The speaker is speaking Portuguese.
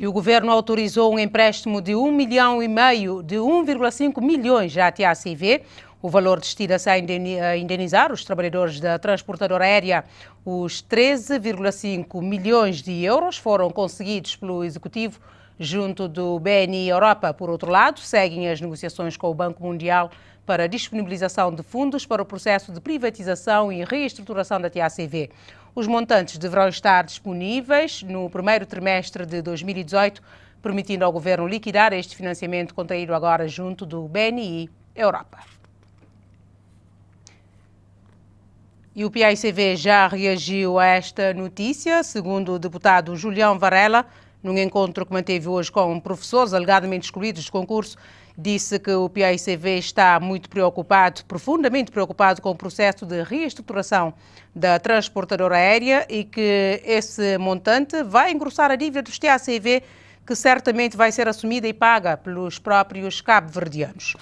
E o governo autorizou um empréstimo de 1 milhão e meio de 1,5 milhões à TACV. O valor destina-se a indenizar os trabalhadores da transportadora aérea. Os 13,5 milhões de euros foram conseguidos pelo executivo junto do BNI Europa. Por outro lado, seguem as negociações com o Banco Mundial para a disponibilização de fundos para o processo de privatização e reestruturação da TACV. Os montantes deverão estar disponíveis no primeiro trimestre de 2018, permitindo ao governo liquidar este financiamento contraído agora junto do BNI Europa. E o PICV já reagiu a esta notícia. Segundo o deputado Julião Varela, num encontro que manteve hoje com professores alegadamente excluídos de concurso, disse que o PICV está muito preocupado, profundamente preocupado com o processo de reestruturação da transportadora aérea e que esse montante vai engrossar a dívida dos TACV, que certamente vai ser assumida e paga pelos próprios cabo-verdianos.